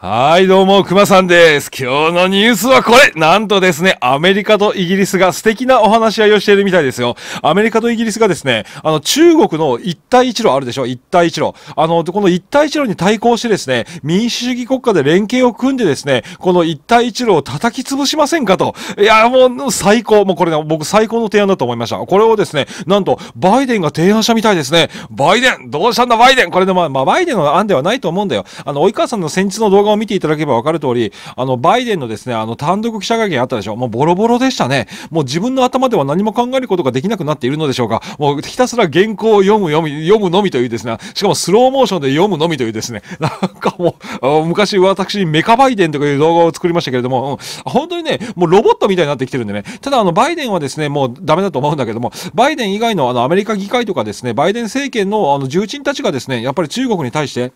はい、どうも、熊さんです。今日のニュースはこれなんとですね、アメリカとイギリスが素敵なお話し合いをしているみたいですよ。アメリカとイギリスがですね、あの、中国の一帯一路あるでしょ一帯一路。あの、この一帯一路に対抗してですね、民主主義国家で連携を組んでですね、この一帯一路を叩き潰しませんかと。いや、もう、最高。もうこれね、僕最高の提案だと思いました。これをですね、なんと、バイデンが提案したみたいですね。バイデンどうしたんだ、バイデンこれでまあ、まあ、バイデンの案ではないと思うんだよ。あの、及川さんの先日の動画画を見ていただければわかる通り、あの、バイデンのですね、あの、単独記者会見あったでしょ。もうボロボロでしたね。もう自分の頭では何も考えることができなくなっているのでしょうか。もうひたすら原稿を読む、読む、読むのみというですね、しかもスローモーションで読むのみというですね、なんかもう、昔私、メカバイデンとかいう動画を作りましたけれども、うん、本当にね、もうロボットみたいになってきてるんでね、ただあの、バイデンはですね、もうダメだと思うんだけども、バイデン以外のあの、アメリカ議会とかですね、バイデン政権のあの、重鎮たちがですね、やっぱり中国に対して、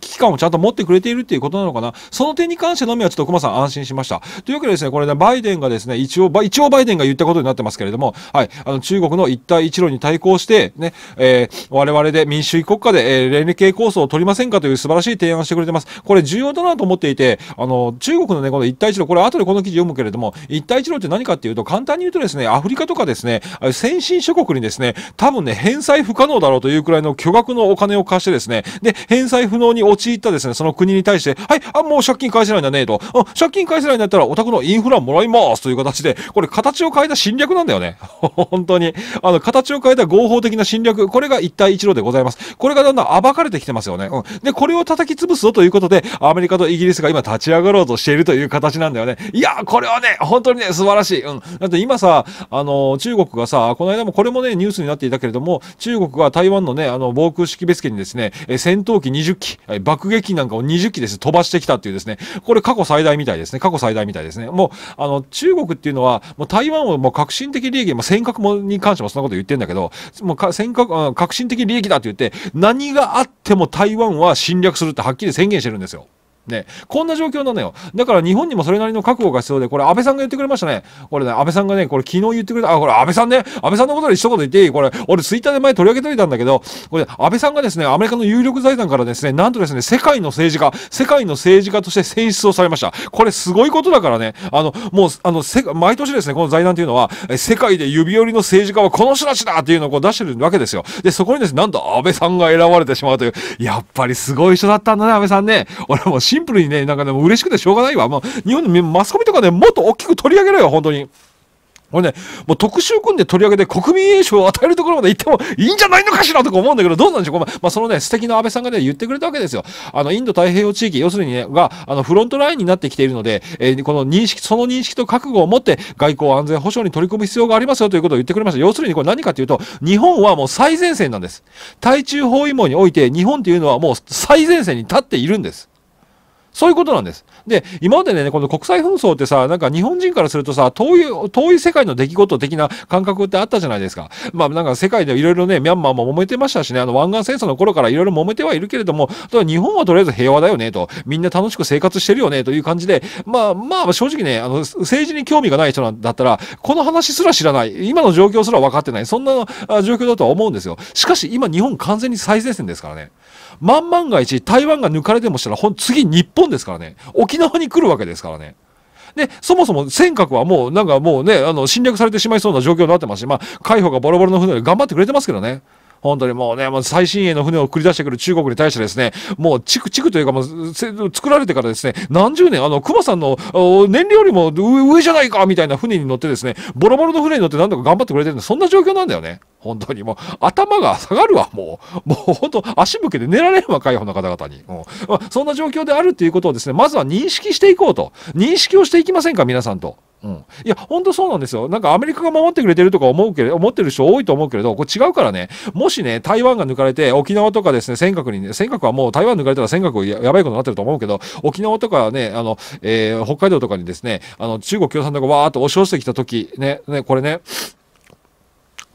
危機感をちゃんと持ってくれているっていうことなのかな。その点に関してのみはちょっと熊さん安心しました。というわけでですね、これね、バイデンがですね、一応、一応バイデンが言ったことになってますけれども、はい、あの、中国の一帯一路に対抗して、ね、えー、我々で民主主義国家で、えー、連携構想を取りませんかという素晴らしい提案をしてくれてます。これ重要だなと思っていて、あの、中国のね、この一帯一路、これ後でこの記事読むけれども、一帯一路って何かっていうと、簡単に言うとですね、アフリカとかですね、先進諸国にですね、多分ね、返済不可能だろうというくらいの巨額のお金を貸してですね、で、返済不能に陥ったですね、その国に対して、はい、あ、もう借金返せないんだね、と。うん、借金返せないんだったら、お宅のインフラもらいますという形で、これ形を変えた侵略なんだよね。本当に。あの、形を変えた合法的な侵略、これが一帯一路でございます。これがだんだん暴かれてきてますよね。うん。で、これを叩き潰すぞということで、アメリカとイギリスが今立ち上がろうとしているという形なんだよね。いや、これはね、本当にね、素晴らしい。うん。だって今さ、あの、中国がさ、この間もこれもね、ニュースになっていたけれども、中国が台湾のね、あの、防空識別圏にですね、戦闘機20機、爆撃機なんかを20機です、飛ばしてきたっていうですね、これ過去最大みたいですね、過去最大みたいですね。もう、あの、中国っていうのは、もう台湾をもう革新的利益、まあ、尖閣もに関してもそんなこと言ってんだけど、もう尖閣、革新的利益だって言って、何があっても台湾は侵略するってはっきり宣言してるんですよ。ね、こんな状況なのよ。だから日本にもそれなりの覚悟が必要で、これ安倍さんが言ってくれましたね。これね、安倍さんがね、これ昨日言ってくれた、あ、これ安倍さんね、安倍さんのことで一言言っていいこれ、俺ツイッターで前取り上げておいたんだけど、これ安倍さんがですね、アメリカの有力財団からですね、なんとですね、世界の政治家、世界の政治家として選出をされました。これすごいことだからね、あの、もう、あの、せ毎年ですね、この財団というのは、世界で指折りの政治家はこの人たちだっていうのをこう出してるわけですよ。で、そこにですね、なんと安倍さんが選ばれてしまうという、やっぱりすごい人だったんだね、安倍さんね。俺もシンプルにね、なんかでも嬉しくてしょうがないわ。もう、日本のマスコミとかね、もっと大きく取り上げろよ、本当に。これね、もう特集組んで取り上げて国民栄賞を与えるところまで行ってもいいんじゃないのかしらとか思うんだけど、どうなんでしょうまあ、そのね、素敵な安倍さんがね、言ってくれたわけですよ。あの、インド太平洋地域、要するにね、が、あの、フロントラインになってきているので、えー、この認識、その認識と覚悟を持って外交安全保障に取り組む必要がありますよということを言ってくれました。要するにこれ何かというと、日本はもう最前線なんです。対中包囲網において、日本というのはもう最前線に立っているんです。そういうことなんです。で、今までね、この国際紛争ってさ、なんか日本人からするとさ、遠い、遠い世界の出来事的な感覚ってあったじゃないですか。まあなんか世界でいろいろね、ミャンマーも揉めてましたしね、あの湾岸戦争の頃からいろいろ揉めてはいるけれども、ただ日本はとりあえず平和だよねと、みんな楽しく生活してるよねという感じで、まあまあ正直ね、あの、政治に興味がない人なんだったら、この話すら知らない、今の状況すら分かってない、そんな状況だとは思うんですよ。しかし今日本完全に最前線ですからね。万万が一、台湾が抜かれてもしたら、ほん、次日本ですからね。沖縄に来るわけですからね。で、そもそも尖閣はもう、なんかもうね、あの、侵略されてしまいそうな状況になってますし、まあ、海保がボロボロの船で頑張ってくれてますけどね。本当にもうね、もう最新鋭の船を繰り出してくる中国に対してですね、もうチクチクというかもう、作られてからですね、何十年、あの、熊さんの燃料よりも上じゃないかみたいな船に乗ってですね、ボロボロの船に乗って何とか頑張ってくれてるんで、そんな状況なんだよね。本当にもう、頭が下がるわ、もう。もう本当、足向けて寝られるわ、海保の方々に。うんまあ、そんな状況であるということをですね、まずは認識していこうと。認識をしていきませんか、皆さんと。うん、いや、ほんとそうなんですよ。なんかアメリカが守ってくれてるとか思うけれ思ってる人多いと思うけれど、これ違うからね、もしね、台湾が抜かれて、沖縄とかですね、尖閣にね、尖閣はもう台湾抜かれたら尖閣ややばいことになってると思うけど、沖縄とかね、あの、えー、北海道とかにですね、あの、中国共産党がわーっと押し寄せてきた時、ね、ね、これね、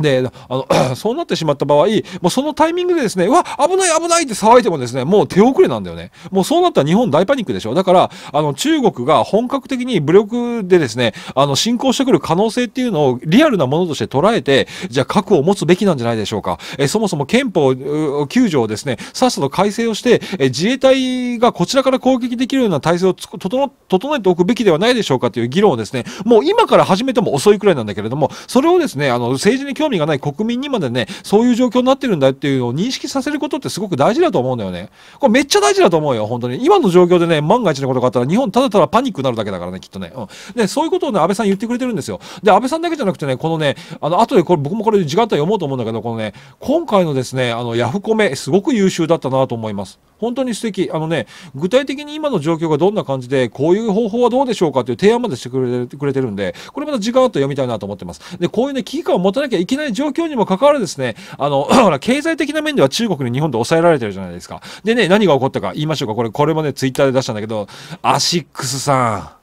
で、あの、そうなってしまった場合、もうそのタイミングでですね、うわ、危ない危ないって騒いでもですね、もう手遅れなんだよね。もうそうなったら日本大パニックでしょ。だから、あの、中国が本格的に武力でですね、あの、侵攻してくる可能性っていうのをリアルなものとして捉えて、じゃあ核を持つべきなんじゃないでしょうか。えそもそも憲法9条をですね、さっさと改正をして、え自衛隊がこちらから攻撃できるような体制を整整えておくべきではないでしょうかという議論をですね、もう今から始めても遅いくらいなんだけれども、それをですね、あの、政治に興味味がない国民にまでね、そういう状況になってるんだよっていうのを認識させることってすごく大事だと思うんだよね。これめっちゃ大事だと思うよ、本当に。今の状況でね、万が一のことがあったら日本ただただパニックになるだけだからね、きっとね。うん。で、そういうことをね、安倍さん言ってくれてるんですよ。で、安倍さんだけじゃなくてね、このね、あの、後でこれ僕もこれ時間帯読もうと思うんだけど、このね、今回のですね、あの、ヤフコメ、すごく優秀だったなと思います。本当に素敵。あのね、具体的に今の状況がどんな感じで、こういう方法はどうでしょうかという提案までしてくれてるんで、これまた時間あと読みたいなと思ってます。で、こういうね、危機感を持たなきゃいけないない状況にもかかわらずですね、あの、経済的な面では中国に日本で抑えられてるじゃないですか。でね、何が起こったか言いましょうか。これ、これもね、ツイッターで出したんだけど、アシックスさん。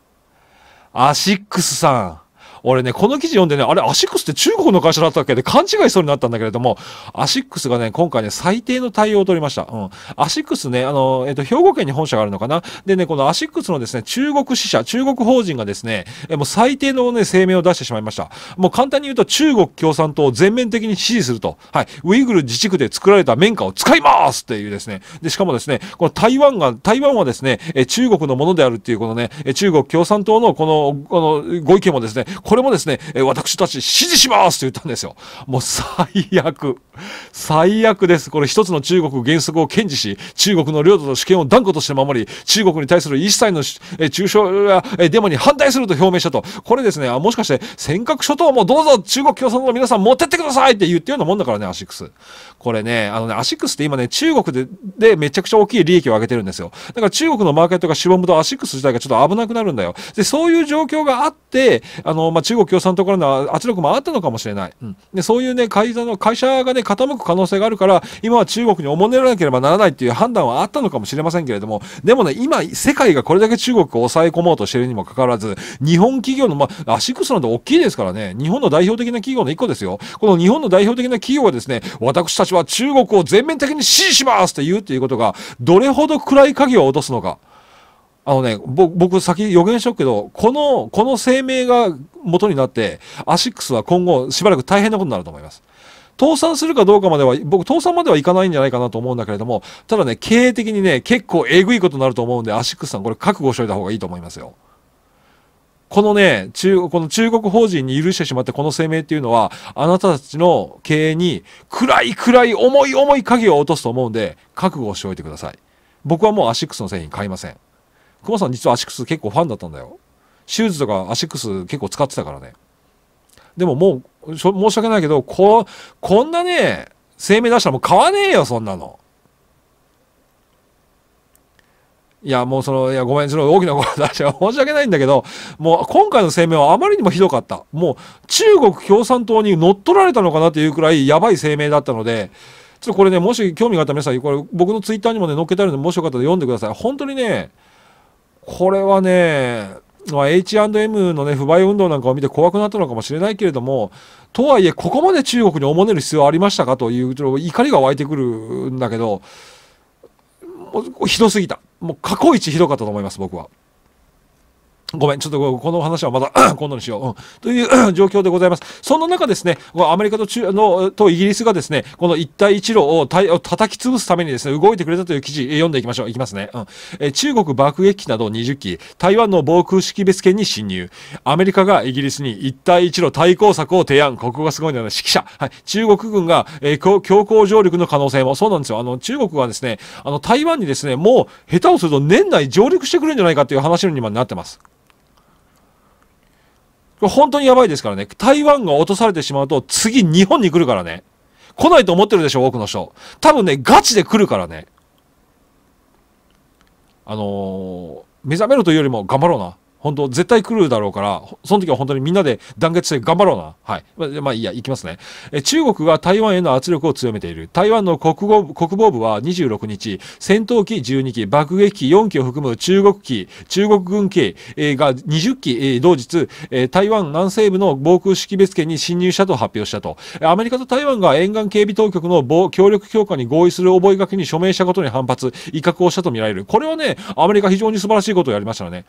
アシックスさん。俺ね、この記事読んでね、あれ、アシックスって中国の会社だったっけで勘違いそうになったんだけれども、アシックスがね、今回ね、最低の対応を取りました。うん。アシックスね、あの、えっ、ー、と、兵庫県に本社があるのかなでね、このアシックスのですね、中国支社、中国法人がですね、えもう最低のね、声明を出してしまいました。もう簡単に言うと、中国共産党を全面的に支持すると。はい。ウイグル自治区で作られた綿花を使いますっていうですね。で、しかもですね、この台湾が、台湾はですね、え中国のものであるっていうこのね、中国共産党のこの、このご意見もですね、これもですね、私たち支持しますと言ったんですよ。もう最悪。最悪です。これ一つの中国原則を堅持し、中国の領土と主権を断固として守り、中国に対する一切の中傷やデモに反対すると表明したと。これですね、もしかして、尖閣諸島もどうぞ中国共産党の皆さん持ってってくださいって言ってるようなもんだからね、アシックス。これね、あのね、アシックスって今ね、中国で、でめちゃくちゃ大きい利益を上げてるんですよ。だから中国のマーケットがしぼむとアシックス自体がちょっと危なくなるんだよ。で、そういう状況があって、あの、まあまあ、中国共産党からの圧力もあったのかもしれない、うん、でそういう、ね、会社の会社が、ね、傾く可能性があるから今は中国におもねらなければならないっていう判断はあったのかもしれませんけれどもでも、ね、今、世界がこれだけ中国を抑え込もうとしているにもかかわらず日本企業の、まあ、アシックスなんて大きいですからね日本の代表的な企業の1個ですよこの日本の代表的な企業がですね私たちは中国を全面的に支持しますと言うということがどれほど暗い影を落とすのか。あのね、僕、僕、先予言しとくけど、この、この声明が元になって、アシックスは今後、しばらく大変なことになると思います。倒産するかどうかまでは、僕、倒産まではいかないんじゃないかなと思うんだけれども、ただね、経営的にね、結構えぐいことになると思うんで、アシックスさん、これ覚悟しといた方がいいと思いますよ。このね、中、この中国法人に許してしまったこの声明っていうのは、あなたたちの経営に暗い暗い重い重い影を落とすと思うんで、覚悟しておいてください。僕はもうアシックスの製品買いません。クマさん実はアシックス結構ファンだったんだよ。シューズとかアシックス結構使ってたからね。でももう、申し訳ないけど、こ、こんなね、声明出したらもう買わねえよ、そんなの。いや、もうその、いや、ごめん、その大きな声出して 申し訳ないんだけど、もう今回の声明はあまりにもひどかった。もう中国共産党に乗っ取られたのかなっていうくらいやばい声明だったので、ちょっとこれね、もし興味があったら皆さん、これ僕のツイッターにもね、載っけたり、ので、もしよかったら読んでください。本当にね、これはね、まあ、H&M のね、不買運動なんかを見て怖くなったのかもしれないけれども、とはいえ、ここまで中国におもねる必要ありましたかというと、怒りが湧いてくるんだけど、もうひどすぎた。もう過去一ひどかったと思います、僕は。ごめん、ちょっとこの話はまだ 今度にしよう、うん、という 状況でございます。そんな中ですね、アメリカと中のとイギリスがですね、この一帯一路をた叩き潰すためにですね、動いてくれたという記事、読んでいきましょう。いきますね。うん、え中国爆撃機など20機、台湾の防空識別圏に侵入。アメリカがイギリスに一帯一路対抗策を提案。ここがすごいんだよね。指揮者。はい。中国軍が、えー、強行上陸の可能性も。そうなんですよ。あの、中国はですね、あの、台湾にですね、もう下手をすると年内上陸してくるんじゃないかという話にもなってます。これ本当にやばいですからね。台湾が落とされてしまうと、次日本に来るからね。来ないと思ってるでしょ、多くの人。多分ね、ガチで来るからね。あのー、目覚めるというよりも頑張ろうな。本当絶対来るだろうから、その時は本当にみんなで団結して頑張ろうな。はい。ま、まあいいや、行きますね。え中国が台湾への圧力を強めている。台湾の国防国防部は26日、戦闘機12機、爆撃機4機を含む中国機、中国軍機、が20機、同日、台湾南西部の防空識別圏に侵入したと発表したと。アメリカと台湾が沿岸警備当局の防協力強化に合意する覚書に署名したことに反発、威嚇をしたとみられる。これはね、アメリカ非常に素晴らしいことをやりましたね。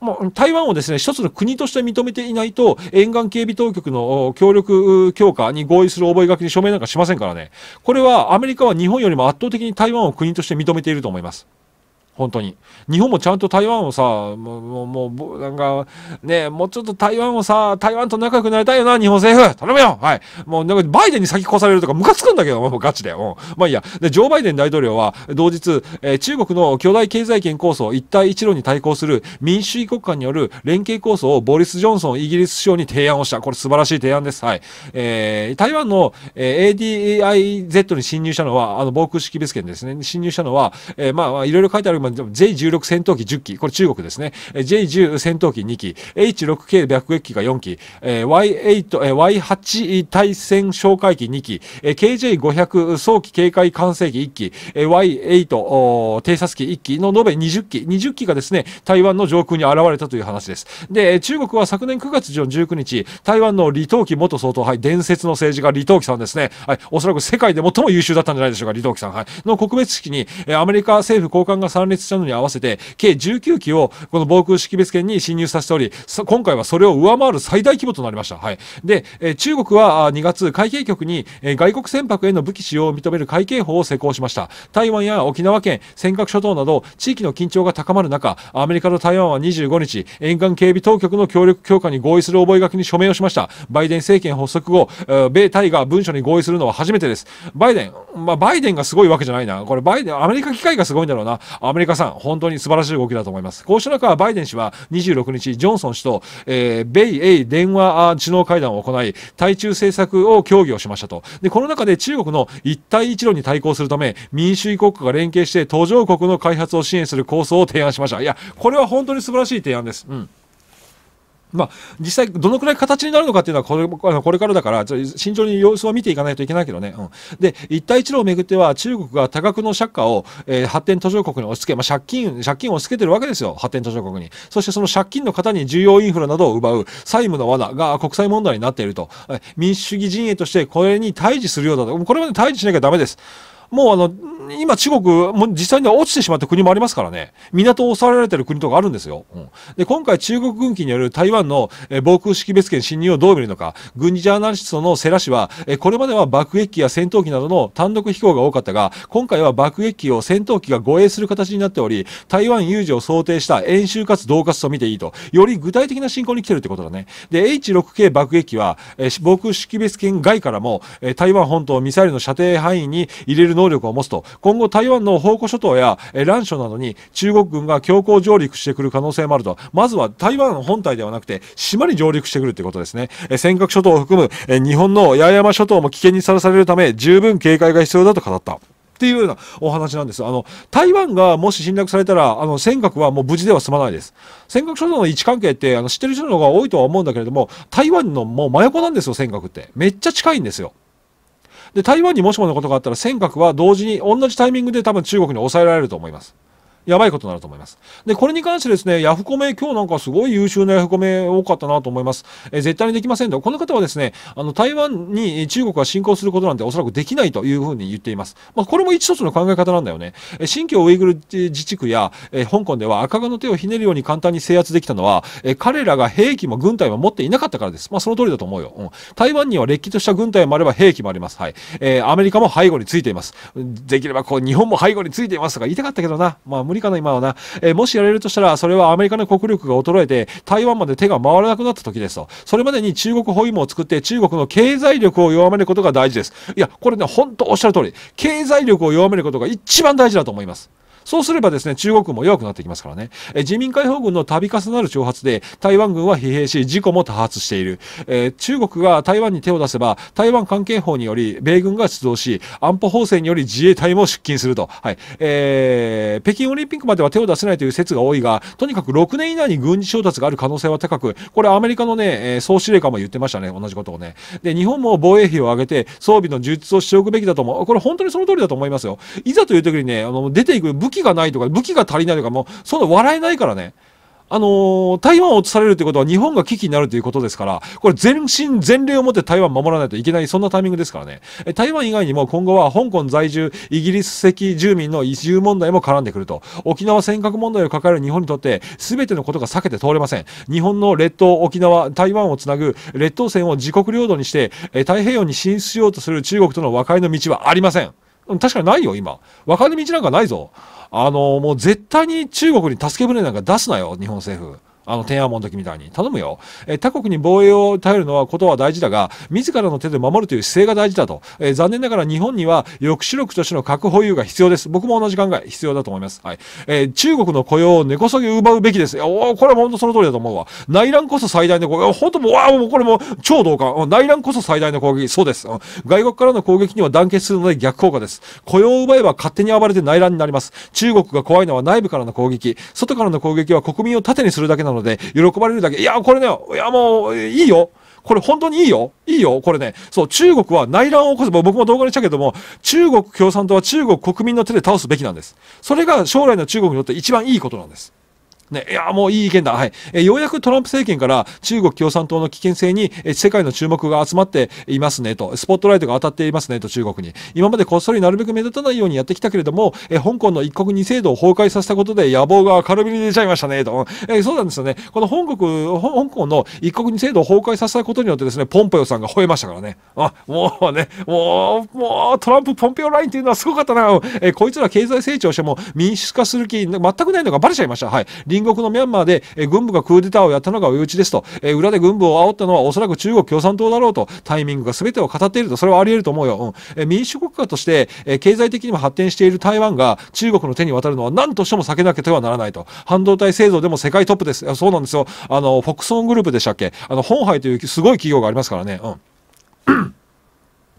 もう台湾をですね、一つの国として認めていないと、沿岸警備当局の協力強化に合意する覚書に署名なんかしませんからね。これはアメリカは日本よりも圧倒的に台湾を国として認めていると思います。本当に。日本もちゃんと台湾をさ、もう、もう、もうなんか、ね、もうちょっと台湾をさ、台湾と仲良くなりたいよな、日本政府頼むよはい。もう、なんか、バイデンに先越されるとか、ムカつくんだけど、もうガチで。うん。まあいいや。で、ジョー・バイデン大統領は、同日、えー、中国の巨大経済圏構想、一帯一路に対抗する民主主義国家による連携構想をボリス・ジョンソンイギリス首相に提案をした。これ素晴らしい提案です。はい。えー、台湾の、えー、ADIZ に侵入したのは、あの、防空識別圏ですね。侵入したのは、えー、まあ、いろいろ書いてある J16 戦闘機10機、これ中国ですね。J10 戦闘機2機、H6K 爆撃機が4機、えー、Y8、えー、Y8 対戦哨戒機2機、えー、KJ500 早期警戒管制機1機、えー、Y8 偵察機1機の延べ20機、20機がですね、台湾の上空に現れたという話です。で、中国は昨年9月19日、台湾の李登輝元総統、はい、伝説の政治家李登輝さんですね、はい、おそらく世界で最も優秀だったんじゃないでしょうか、李登輝さん、はい、の告別式に、えー、アメリカ政府高官が参滅しのに合わせて、計19機をこの防空識別圏に侵入させており、今回はそれを上回る最大規模となりました。はい。で、え中国は2月、海警局に、え外国船舶への武器使用を認める海警法を施行しました。台湾や沖縄県、尖閣諸島など地域の緊張が高まる中、アメリカと台湾は25日、沿岸警備当局の協力強化に合意する覚書に署名をしました。バイデン政権発足後、米対が文書に合意するのは初めてです。バイデン、まあ、バイデンがすごいわけじゃないな。これバイデン、アメリカ機械がすごいんだろうな。アメメリカさん、本当に素晴らしい動きだと思います。こうした中、バイデン氏は26日、ジョンソン氏と、えー、米英電話首脳会談を行い、対中政策を協議をしましたと。で、この中で中国の一帯一路に対抗するため、民主主義国家が連携して途上国の開発を支援する構想を提案しました。いや、これは本当に素晴らしい提案です。うん。まあ、実際、どのくらい形になるのかっていうのはこれこれからだから、慎重に様子を見ていかないといけないけどね。うん、で、一帯一路をめぐっては、中国が多額の借家を、えー、発展途上国に押し付け、まあ、借金、借金を押し付けてるわけですよ、発展途上国に。そしてその借金の方に重要インフラなどを奪う債務の罠が国際問題になっていると。民主主義陣営としてこれに対峙するようだと。これまで対峙しなきゃダメです。もうあの、今中国、も実際には落ちてしまった国もありますからね。港を襲われてる国とかあるんですよ。うん、で、今回中国軍機による台湾の、え防空識別圏侵入をどう見るのか、軍事ジャーナリストの世良氏は、えこれまでは爆撃機や戦闘機などの単独飛行が多かったが、今回は爆撃機を戦闘機が護衛する形になっており、台湾有事を想定した演習かつ同活と見ていいと、より具体的な進行に来てるってことだね。で、H6K 爆撃機は、え防空識別圏外からも、え台湾本島をミサイルの射程範囲に入れる能力を持つと、今後台湾の宝庫諸島や、えー、蘭州などに中国軍が強行上陸してくる可能性もあると、まずは台湾本体ではなくて、島に上陸してくるということですね。え尖閣諸島を含む、え日本の八重山諸島も危険にさらされるため、十分警戒が必要だと語った。っていうようなお話なんです。あの、台湾がもし侵略されたら、あの、尖閣はもう無事では済まないです。尖閣諸島の位置関係って、あの、知ってる人の方が多いとは思うんだけれども、台湾のもう真横なんですよ、尖閣って。めっちゃ近いんですよ。で、台湾にもしものことがあったら尖閣は同時に同じタイミングで多分中国に抑えられると思います。やばいことになると思います。で、これに関してですね、ヤフコメ、今日なんかすごい優秀なヤフコメ多かったなと思います。え絶対にできませんと。この方はですね、あの、台湾に中国が侵攻することなんておそらくできないというふうに言っています。まあ、これも一つの考え方なんだよね。え新疆ウイグル自治区や、え香港では赤子の手をひねるように簡単に制圧できたのは、え彼らが兵器も軍隊も持っていなかったからです。まあ、その通りだと思うよ。うん。台湾にはれっきとした軍隊もあれば兵器もあります。はい。えー、アメリカも背後についています。できればこう、日本も背後についていますとか言いたかったけどな。まあ無理かな、今はな。えー、もしやれるとしたら、それはアメリカの国力が衰えて、台湾まで手が回らなくなった時ですと。それまでに中国包囲網を作って、中国の経済力を弱めることが大事です。いや、これね、本当おっしゃる通り、経済力を弱めることが一番大事だと思います。そうすればですね、中国も弱くなってきますからね。え自民解放軍の度重なる挑発で、台湾軍は疲弊し、事故も多発している。えー、中国が台湾に手を出せば、台湾関係法により、米軍が出動し、安保法制により自衛隊も出勤すると。はい。えー、北京オリンピックまでは手を出せないという説が多いが、とにかく6年以内に軍事調達がある可能性は高く、これアメリカのね、え総司令官も言ってましたね、同じことをね。で、日本も防衛費を上げて、装備の充実をしておくべきだと思う。これ本当にその通りだと思いますよ。いざという時にね、あの、出ていく武器武器がないとか、武器が足りないとか、もう、そんな笑えないからね。あのー、台湾を移されるということは日本が危機になるということですから、これ全身全霊をもって台湾守らないといけない、そんなタイミングですからね。台湾以外にも今後は香港在住、イギリス籍住民の移住問題も絡んでくると。沖縄尖閣問題を抱える日本にとって、全てのことが避けて通れません。日本の列島、沖縄、台湾をつなぐ列島線を自国領土にして、太平洋に進出しようとする中国との和解の道はありません。確かにないよ、今。分かれ道なんかないぞ。あの、もう絶対に中国に助け舟なんか出すなよ、日本政府。あの天安門の時みたいに頼むよ、えー、他国に防衛を頼るのはことは大事だが自らの手で守るという姿勢が大事だと、えー、残念ながら日本には抑止力としての核保有が必要です僕も同じ考え必要だと思います、はいえー、中国の雇用を根こそぎ奪うべきですおおこれは本当その通りだと思うわ内乱こそ最大の攻撃本当もうわもうこれも超同感内乱こそ最大の攻撃そうです、うん、外国からの攻撃には団結するので逆効果です雇用を奪えば勝手に暴れて内乱になります中国が怖いのは内部からの攻撃外からの攻撃は国民を盾にするだけななので、喜ばれるだけ。いや、これね、いや、もう、いいよ。これ本当にいいよいいよこれね。そう、中国は内乱を起こせば、僕も動画にしたけども、中国共産党は中国国民の手で倒すべきなんです。それが将来の中国にとって一番いいことなんです。ね、いや、もういい意見だ。はい。えようやくトランプ政権から中国共産党の危険性に、え世界の注目が集まっていますねと、スポットライトが当たっていますねと中国に。今までこっそりなるべく目立たないようにやってきたけれども、え香港の一国二制度を崩壊させたことで野望が明るみに出ちゃいましたねと。えそうなんですよね。この本国、香港の一国二制度を崩壊させたことによってですね、ポンペオさんが吠えましたからね。あ、もうね、もう、もう、トランプ、ポンペオラインっていうのはすごかったな。えこいつら経済成長しても民主化する気全くないのがバレちゃいました。はい。隣国のミャンマーで、え軍部がクーデターをやったのが追い打ちですと、え裏で軍部を煽ったのはおそらく中国共産党だろうと、タイミングが全てを語っていると、それはあり得ると思うよ。うん、え民主国家として、え経済的にも発展している台湾が中国の手に渡るのは何としても避けなければならないと。半導体製造でも世界トップです。そうなんですよ。あの、フォクソングループでしたっけあの、本杯というすごい企業がありますからね。うん。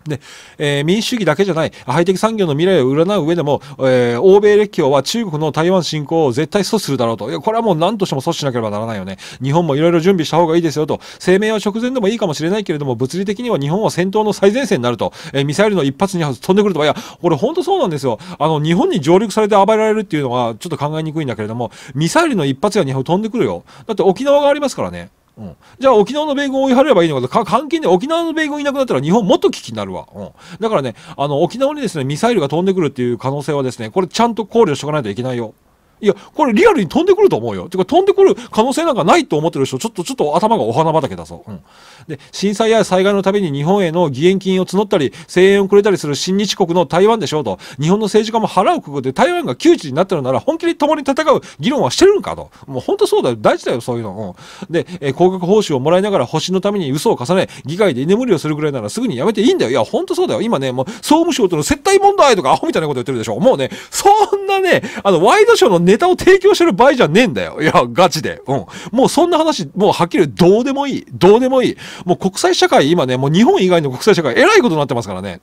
で、えー、民主主義だけじゃない、ハイテク産業の未来を占う上でも、えー、欧米列強は中国の台湾侵攻を絶対阻止するだろうと。いや、これはもう何としても阻止しなければならないよね。日本もいろいろ準備した方がいいですよと。声明は直前でもいいかもしれないけれども、物理的には日本は戦闘の最前線になると。えー、ミサイルの一発二発飛んでくるとか、いや、これ本当そうなんですよ。あの、日本に上陸されて暴れられるっていうのはちょっと考えにくいんだけれども、ミサイルの一発や二発飛んでくるよ。だって沖縄がありますからね。うん、じゃあ沖縄の米軍を追い払えばいいのかと関係い沖縄の米軍いなくなったら日本もっと危機になるわ、うん、だからねあの沖縄にですねミサイルが飛んでくるっていう可能性はですねこれちゃんと考慮しとかないといけないよ。いや、これリアルに飛んでくると思うよ。てか飛んでくる可能性なんかないと思ってる人、ちょっとちょっと頭がお花畑だぞ。うん。で、震災や災害のために日本への義援金を募ったり、声援をくれたりする親日国の台湾でしょうと。日本の政治家も腹をくくって台湾が窮地になってるなら本気で共に戦う議論はしてるんかと。もう本当そうだよ。大事だよ、そういうの。うん。で、え高額報酬をもらいながら保のために嘘を重ね、議会で居眠りをするぐらいならすぐにやめていいんだよ。いや、本当そうだよ。今ね、もう総務省との接待問題とかアホみたいなこと言ってるでしょ。もうね、そんなね、あの、ワイドショーのネタを提供してる場合じゃねえんだよ。いや、ガチで。うん。もうそんな話、もうはっきりどうでもいい。どうでもいい。もう国際社会、今ね、もう日本以外の国際社会、えらいことになってますからね。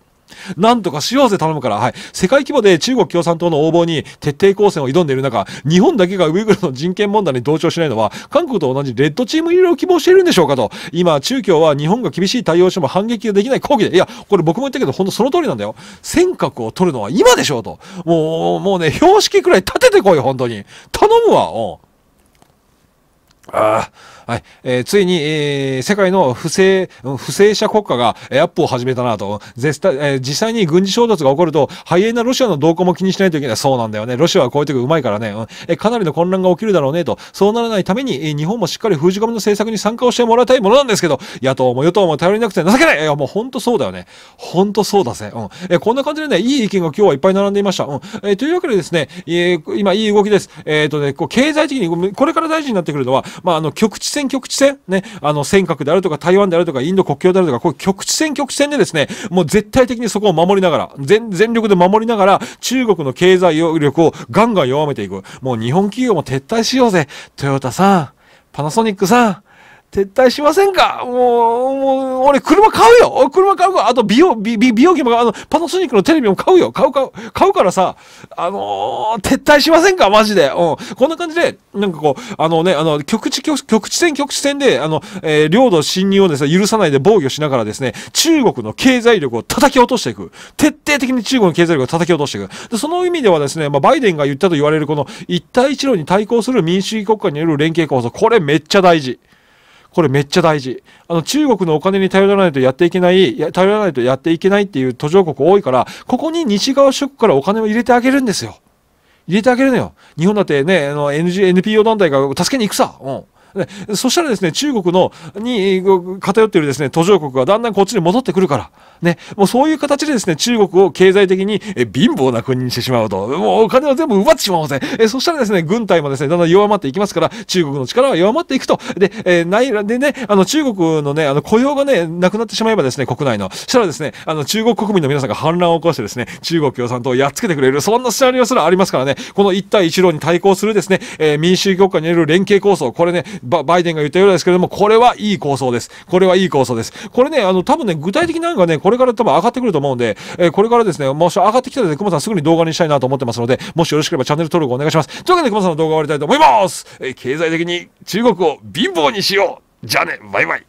なんとかしようぜ頼むから、はい。世界規模で中国共産党の横暴に徹底抗戦を挑んでいる中、日本だけがウイグルの人権問題に同調しないのは、韓国と同じレッドチーム入りを希望しているんでしょうかと。今、中共は日本が厳しい対応しても反撃ができない抗議で、いや、これ僕も言ったけど、ほんとその通りなんだよ。尖閣を取るのは今でしょうと。もう、もうね、標識くらい立ててこいよ、本当に。頼むわ、うん。ああ、はい。えー、ついに、えー、世界の不正、不正者国家が、アップを始めたなと。絶対、えー、実際に軍事衝突が起こると、ハイエナロシアの動向も気にしないといけない。そうなんだよね。ロシアはこういう時うまいからね、うん、えー、かなりの混乱が起きるだろうね、と。そうならないために、えー、日本もしっかり封じ込めの政策に参加をしてもらいたいものなんですけど、野党も与党も頼りなくて情けないいや、もうほんとそうだよね。ほんとそうだぜ。うん。えー、こんな感じでね、いい意見が今日はいっぱい並んでいました。うん。えー、というわけでですね、えー、今いい動きです。えっ、ー、とね、こう、経済的に、これから大事になってくるのは、まあ、あの、局地戦、局地戦、ね、あの、尖閣であるとか、台湾であるとか、インド国境であるとか、こういう局地戦、局地戦でですね、もう絶対的にそこを守りながら、全、全力で守りながら、中国の経済力をガンガン弱めていく。もう日本企業も撤退しようぜ。トヨタさん、パナソニックさん、撤退しませんかもう、もう、俺車買うよ車買うかあと美容、美美容器も、あの、パナソニックのテレビも買うよ買う、買う、買うからさ、あのー、撤退しませんかマジで。うん。こんな感じで、なんかこう、あのね、あの、局地、局局地戦、局地戦で、あの、えー、領土侵入をですね、許さないで防御しながらですね、中国の経済力を叩き落としていく。徹底的に中国の経済力を叩き落としていく。で、その意味ではですね、まあ、バイデンが言ったと言われるこの一帯一路に対抗する民主主義国家による連携構想、これめっちゃ大事。これめっちゃ大事。あの、中国のお金に頼らないとやっていけない、や頼らないとやっていけないっていう途上国多いから、ここに西側諸国からお金を入れてあげるんですよ。入れてあげるのよ。日本だってね、あの、NG、NPO 団体が助けに行くさ。うん。でそしたらですね、中国のに偏っているですね、途上国がだんだんこっちに戻ってくるから、ね、もうそういう形でですね、中国を経済的に貧乏な国にしてしまうと、もうお金を全部奪ってしまおうぜ。えそしたらですね、軍隊もですね、だんだん弱まっていきますから、中国の力は弱まっていくと。で、えないでね、あの中国のね、あの雇用がね、なくなってしまえばですね、国内の。したらですね、あの中国国民の皆さんが反乱を起こしてですね、中国共産党をやっつけてくれる、そんなシナリオすらありますからね、この一帯一路に対抗するですね、え民主主義国家による連携構想、これね、バイデンが言ったようですけれども、これはいい構想です。これはいい構想です。これね、あの、多分ね、具体的なのがね、これから多分上がってくると思うんで、えー、これからですね、もし上がってきたらね、熊さんすぐに動画にしたいなと思ってますので、もしよろしければチャンネル登録お願いします。というわけで熊さんの動画を終わりたいと思います。えー、経済的に中国を貧乏にしようじゃあね、バイバイ。